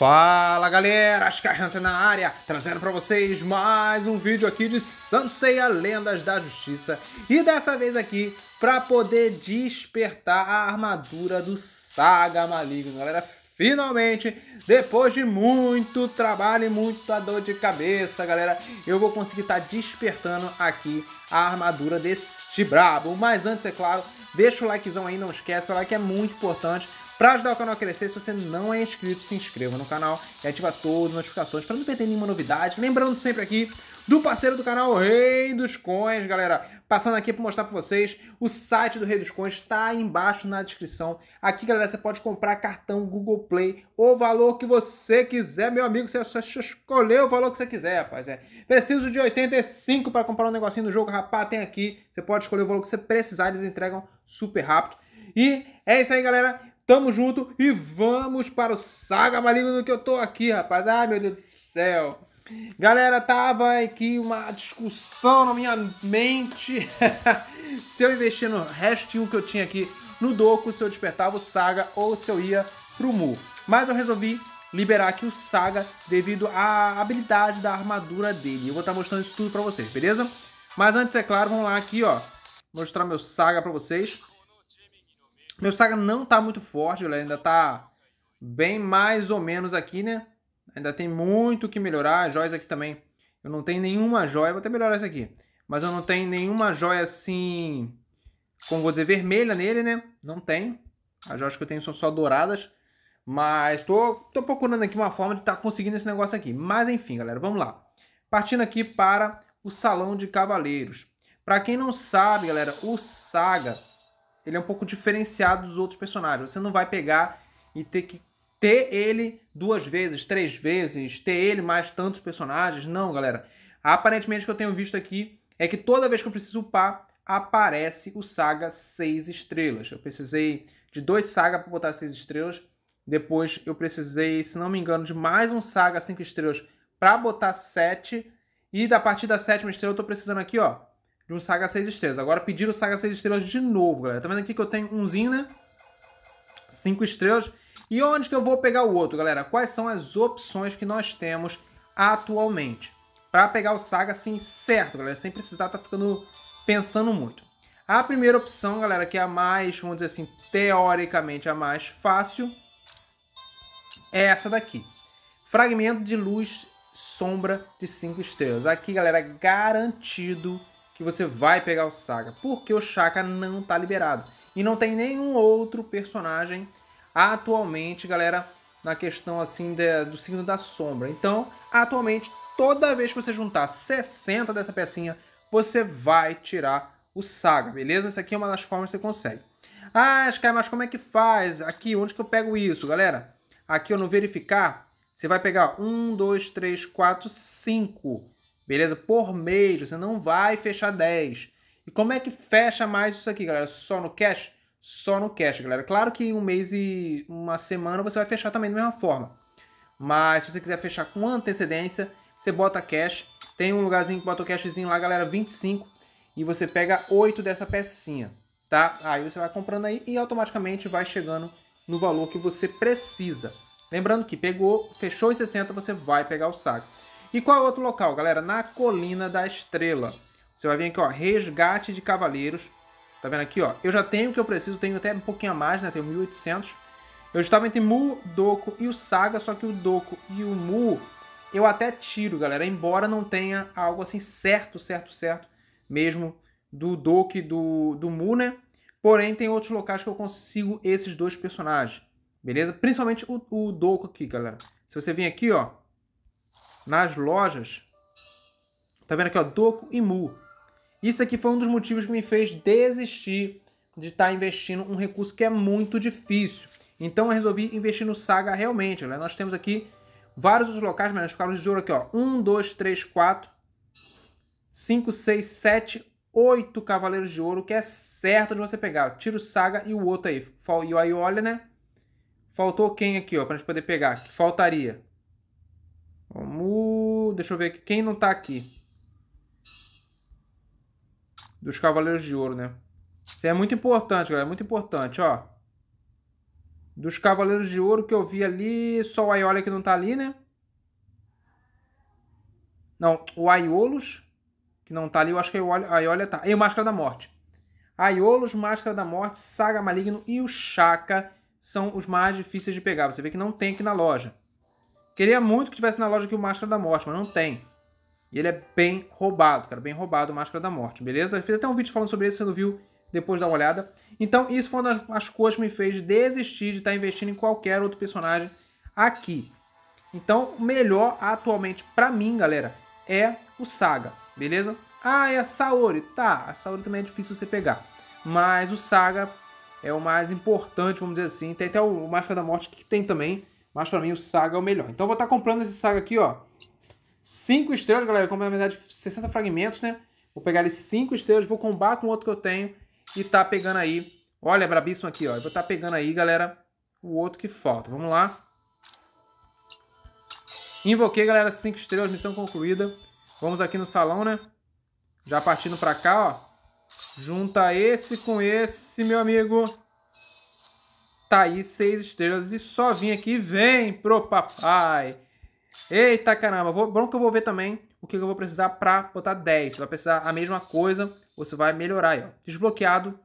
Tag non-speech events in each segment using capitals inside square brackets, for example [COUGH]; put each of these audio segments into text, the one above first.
Fala galera, Ascarranta é na área, trazendo para vocês mais um vídeo aqui de Sanseia Lendas da Justiça e dessa vez aqui para poder despertar a armadura do Saga Maligno, galera. Finalmente, depois de muito trabalho e muita dor de cabeça, galera, eu vou conseguir estar tá despertando aqui a armadura deste brabo. Mas antes, é claro, deixa o likezão aí, não esquece, o like é muito importante para ajudar o canal a crescer, se você não é inscrito, se inscreva no canal e ativa todas as notificações para não perder nenhuma novidade. Lembrando sempre aqui do parceiro do canal, Rei dos Coins, galera. Passando aqui para mostrar para vocês, o site do Rei dos Coins está embaixo na descrição. Aqui, galera, você pode comprar cartão Google Play, o valor que você quiser, meu amigo. Você só escolher o valor que você quiser, rapaz. É. Preciso de 85 para comprar um negocinho no jogo, rapaz, tem aqui. Você pode escolher o valor que você precisar, eles entregam super rápido. E é isso aí, galera. Tamo junto e vamos para o Saga Maligno que eu tô aqui, rapaz. Ai, meu Deus do céu. Galera, tava aqui uma discussão na minha mente [LAUGHS] se eu investir no restinho que eu tinha aqui no Doku, se eu despertava o Saga ou se eu ia pro Mu. Mas eu resolvi liberar aqui o Saga devido à habilidade da armadura dele. Eu vou estar tá mostrando isso tudo pra vocês, beleza? Mas antes, é claro, vamos lá aqui, ó. Mostrar meu Saga pra vocês. Meu Saga não tá muito forte, galera. ainda tá bem mais ou menos aqui, né? Ainda tem muito que melhorar. As joias aqui também. Eu não tenho nenhuma joia. Vou até melhorar isso aqui. Mas eu não tenho nenhuma joia assim. Como vou dizer, vermelha nele, né? Não tenho. As joias que eu tenho são só douradas. Mas tô, tô procurando aqui uma forma de estar tá conseguindo esse negócio aqui. Mas enfim, galera, vamos lá. Partindo aqui para o Salão de Cavaleiros. Para quem não sabe, galera, o Saga ele é um pouco diferenciado dos outros personagens. Você não vai pegar e ter que ter ele duas vezes, três vezes, ter ele mais tantos personagens. Não, galera. Aparentemente, o que eu tenho visto aqui é que toda vez que eu preciso upar, aparece o Saga 6 estrelas. Eu precisei de dois Saga para botar 6 estrelas. Depois eu precisei, se não me engano, de mais um Saga 5 estrelas para botar 7. E da partir da sétima estrela eu estou precisando aqui, ó, de um Saga 6 estrelas. Agora pediram Saga 6 estrelas de novo, galera. Tá vendo aqui que eu tenho umzinho, né? 5 estrelas. E onde que eu vou pegar o outro, galera? Quais são as opções que nós temos atualmente? Para pegar o Saga assim certo, galera, sem precisar estar tá ficando pensando muito. A primeira opção, galera, que é a mais, vamos dizer assim, teoricamente a mais fácil, é essa daqui. Fragmento de luz sombra de 5 estrelas. Aqui, galera, garantido que você vai pegar o Saga, porque o Chaka não tá liberado. E não tem nenhum outro personagem atualmente, galera, na questão assim de, do signo da sombra. Então, atualmente, toda vez que você juntar 60 dessa pecinha, você vai tirar o Saga, beleza? Essa aqui é uma das formas que você consegue. Ah, Sky, mas como é que faz? Aqui, onde que eu pego isso, galera? Aqui, eu no verificar, você vai pegar 1, 2, 3, 4, 5 beleza? Por mês, você não vai fechar 10. E como é que fecha mais isso aqui, galera? Só no cash? Só no cash, galera. Claro que em um mês e uma semana você vai fechar também da mesma forma. Mas se você quiser fechar com antecedência, você bota cash. Tem um lugarzinho que bota o cashzinho lá, galera, 25. E você pega 8 dessa pecinha, tá? Aí você vai comprando aí e automaticamente vai chegando no valor que você precisa. Lembrando que pegou, fechou em 60, você vai pegar o saco. E qual é o outro local, galera? Na Colina da Estrela. Você vai vir aqui, ó, Resgate de Cavaleiros. Tá vendo aqui, ó? Eu já tenho o que eu preciso, tenho até um pouquinho a mais, né? Tenho 1800. Eu estava entre Mu, Doku e o Saga, só que o Doku e o Mu eu até tiro, galera. Embora não tenha algo assim certo, certo, certo mesmo do Doku e do, do Mu, né? Porém, tem outros locais que eu consigo esses dois personagens, beleza? Principalmente o, o Doku aqui, galera. Se você vir aqui, ó, nas lojas. Tá vendo aqui, ó, Doco e Mu. Isso aqui foi um dos motivos que me fez desistir de estar tá investindo um recurso que é muito difícil. Então eu resolvi investir no Saga realmente. Né? Nós temos aqui vários outros locais, mas nós ficamos de ouro aqui, ó. 1, 2, 3, 4, 5, 6, 7, 8 cavaleiros de ouro, que é certo de você pegar. Tira o Saga e o outro aí. E aí olha, né? Faltou quem aqui, ó, pra gente poder pegar? Que faltaria? Vamos. Deixa eu ver aqui. Quem não tá aqui? Dos Cavaleiros de Ouro, né? Isso é muito importante, galera. Muito importante, ó. Dos Cavaleiros de Ouro que eu vi ali, só o Aiola que não tá ali, né? Não, o Aiolos, que não tá ali, eu acho que o Aiola tá. E o Máscara da Morte. Aiolos, Máscara da Morte, Saga Maligno e o Chaka são os mais difíceis de pegar. Você vê que não tem aqui na loja. Queria muito que tivesse na loja aqui o Máscara da Morte, mas não tem. E ele é bem roubado, cara, bem roubado o Máscara da Morte, beleza? fiz até um vídeo falando sobre isso, você não viu, depois dá uma olhada. Então, isso foi uma das coisas que me fez desistir de estar tá investindo em qualquer outro personagem aqui. Então, o melhor atualmente para mim, galera, é o Saga, beleza? Ah, é a Saori. Tá, a Saori também é difícil você pegar. Mas o Saga é o mais importante, vamos dizer assim. Tem até o Máscara da Morte que tem também, mas para mim o Saga é o melhor. Então eu vou estar tá comprando esse Saga aqui, ó. 5 estrelas, galera. Eu comprei, na verdade, 60 fragmentos, né? Vou pegar ele 5 estrelas, vou combar com outro que eu tenho. E tá pegando aí. Olha, brabíssimo aqui, ó. Eu vou estar tá pegando aí, galera, o outro que falta. Vamos lá. Invoquei, galera, 5 estrelas, missão concluída. Vamos aqui no salão, né? Já partindo pra cá, ó. Junta esse com esse, meu amigo. Tá aí seis estrelas e só vim aqui, vem pro papai. Eita caramba, vou, bom que eu vou ver também o que eu vou precisar para botar 10. Você vai precisar a mesma coisa, você vai melhorar aí, ó. Desbloqueado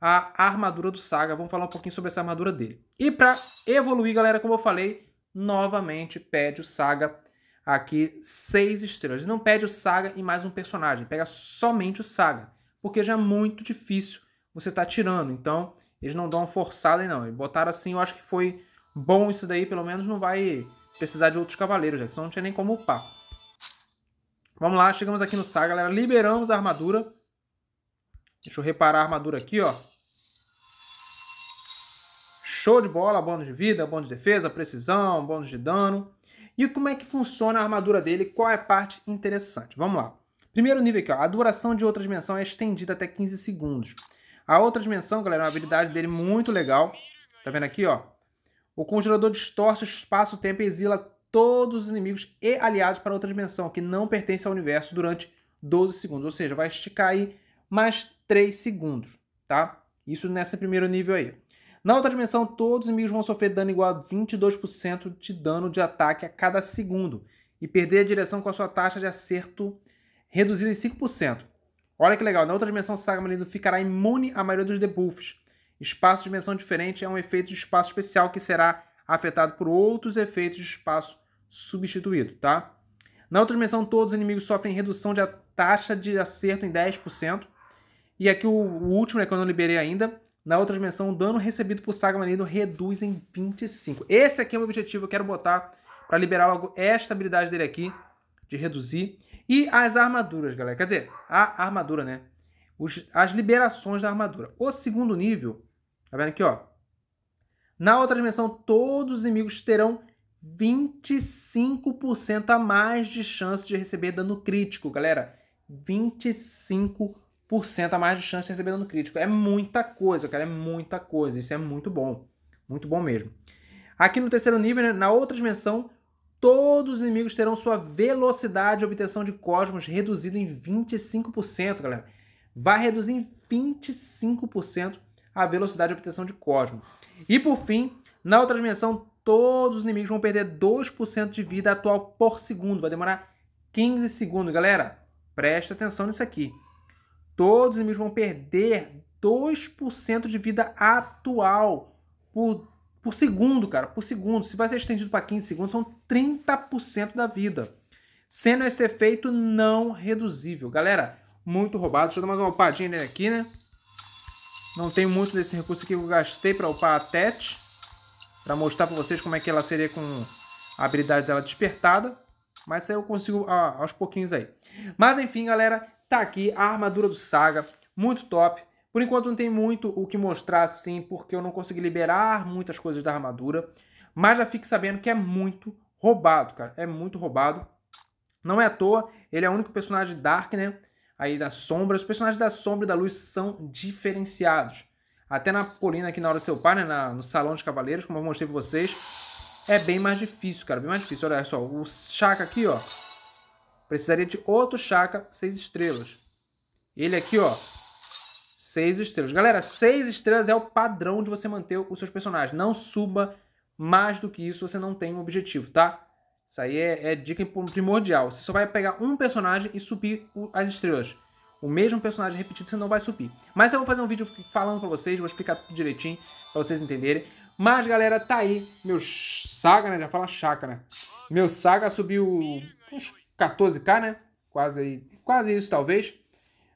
a armadura do Saga. Vamos falar um pouquinho sobre essa armadura dele. E para evoluir, galera, como eu falei, novamente pede o Saga aqui 6 estrelas. Não pede o Saga e mais um personagem, pega somente o Saga, porque já é muito difícil você tá tirando. Então, eles não dão forçada, não. E botaram assim, eu acho que foi bom isso daí, pelo menos não vai precisar de outros cavaleiros, já que senão não tinha nem como upar. Vamos lá, chegamos aqui no Sá, galera. Liberamos a armadura. Deixa eu reparar a armadura aqui, ó. Show de bola, bônus de vida, bônus de defesa, precisão, bônus de dano. E como é que funciona a armadura dele? Qual é a parte interessante? Vamos lá. Primeiro nível aqui, ó. A duração de outra dimensão é estendida até 15 segundos. A outra dimensão, galera, é uma habilidade dele muito legal. Tá vendo aqui, ó? O congelador distorce o espaço-tempo e exila todos os inimigos e aliados para outra dimensão, que não pertence ao universo, durante 12 segundos. Ou seja, vai esticar aí mais 3 segundos, tá? Isso nesse primeiro nível aí. Na outra dimensão, todos os inimigos vão sofrer dano igual a 22% de dano de ataque a cada segundo e perder a direção com a sua taxa de acerto reduzida em 5%. Olha que legal, na outra dimensão Sagamalindo ficará imune à maioria dos debuffs. Espaço de dimensão diferente é um efeito de espaço especial que será afetado por outros efeitos de espaço substituído, tá? Na outra dimensão, todos os inimigos sofrem redução de taxa de acerto em 10%. E aqui o, último é que eu não liberei ainda. Na outra dimensão, o dano recebido por Saga reduz em 25. Esse aqui é o meu objetivo, eu quero botar para liberar logo esta habilidade dele aqui, de reduzir. E as armaduras, galera. Quer dizer, a armadura, né? Os, as liberações da armadura. O segundo nível, tá vendo aqui, ó? Na outra dimensão, todos os inimigos terão 25% a mais de chance de receber dano crítico, galera. 25% a mais de chance de receber dano crítico. É muita coisa, cara. É muita coisa. Isso é muito bom. Muito bom mesmo. Aqui no terceiro nível, né, na outra dimensão, todos os inimigos terão sua velocidade de obtenção de cosmos reduzida em 25%, galera. Vai reduzir em 25% a velocidade de obtenção de cosmos. E por fim, na outra dimensão, todos os inimigos vão perder 2% de vida atual por segundo. Vai demorar 15 segundos, galera. Presta atenção nisso aqui. Todos os inimigos vão perder 2% de vida atual por por segundo, cara, por segundo. Se vai ser estendido para 15 segundos, são 30% da vida. Sendo esse efeito não reduzível. Galera, muito roubado. Deixa eu dar mais uma upadinha nele aqui, né? Não tem muito desse recurso aqui que eu gastei para upar a Tet. Para mostrar para vocês como é que ela seria com a habilidade dela despertada. Mas aí eu consigo ah, aos pouquinhos aí. Mas enfim, galera, tá aqui a armadura do Saga. Muito top. Por enquanto não tem muito o que mostrar assim, porque eu não consegui liberar muitas coisas da armadura, mas já fique sabendo que é muito roubado, cara, é muito roubado. Não é à toa, ele é o único personagem Dark, né? Aí da sombra, os personagens da sombra e da luz são diferenciados. Até na Polina aqui na hora do seu pai, né, na, no Salão de Cavaleiros, como eu mostrei pra vocês, é bem mais difícil, cara, bem mais difícil. Olha só, o Chaka aqui, ó, precisaria de outro Chaka seis estrelas. Ele aqui, ó, Seis estrelas. Galera, seis estrelas é o padrão de você manter os seus personagens. Não suba mais do que isso, você não tem um objetivo, tá? Isso aí é, é dica primordial. Você só vai pegar um personagem e subir o, as estrelas. O mesmo personagem repetido você não vai subir. Mas eu vou fazer um vídeo falando pra vocês, vou explicar tudo direitinho pra vocês entenderem. Mas galera, tá aí meu Saga, né? Já fala chácara. Né? Meu Saga subiu uns 14k, né? Quase, quase isso, talvez.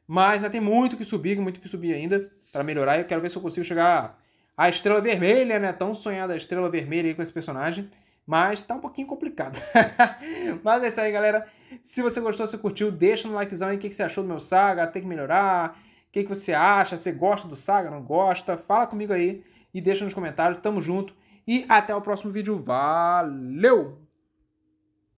Mas né, tem muito que subir, muito que subir ainda para melhorar. E eu quero ver se eu consigo chegar à Estrela Vermelha, né? Tão sonhada a Estrela Vermelha aí com esse personagem. Mas tá um pouquinho complicado. [LAUGHS] mas é isso aí, galera. Se você gostou, se curtiu, deixa no likezão aí o que, que você achou do meu Saga, tem que melhorar. O que, que você acha? Você gosta do Saga? Não gosta? Fala comigo aí e deixa nos comentários. Tamo junto. E até o próximo vídeo. Valeu!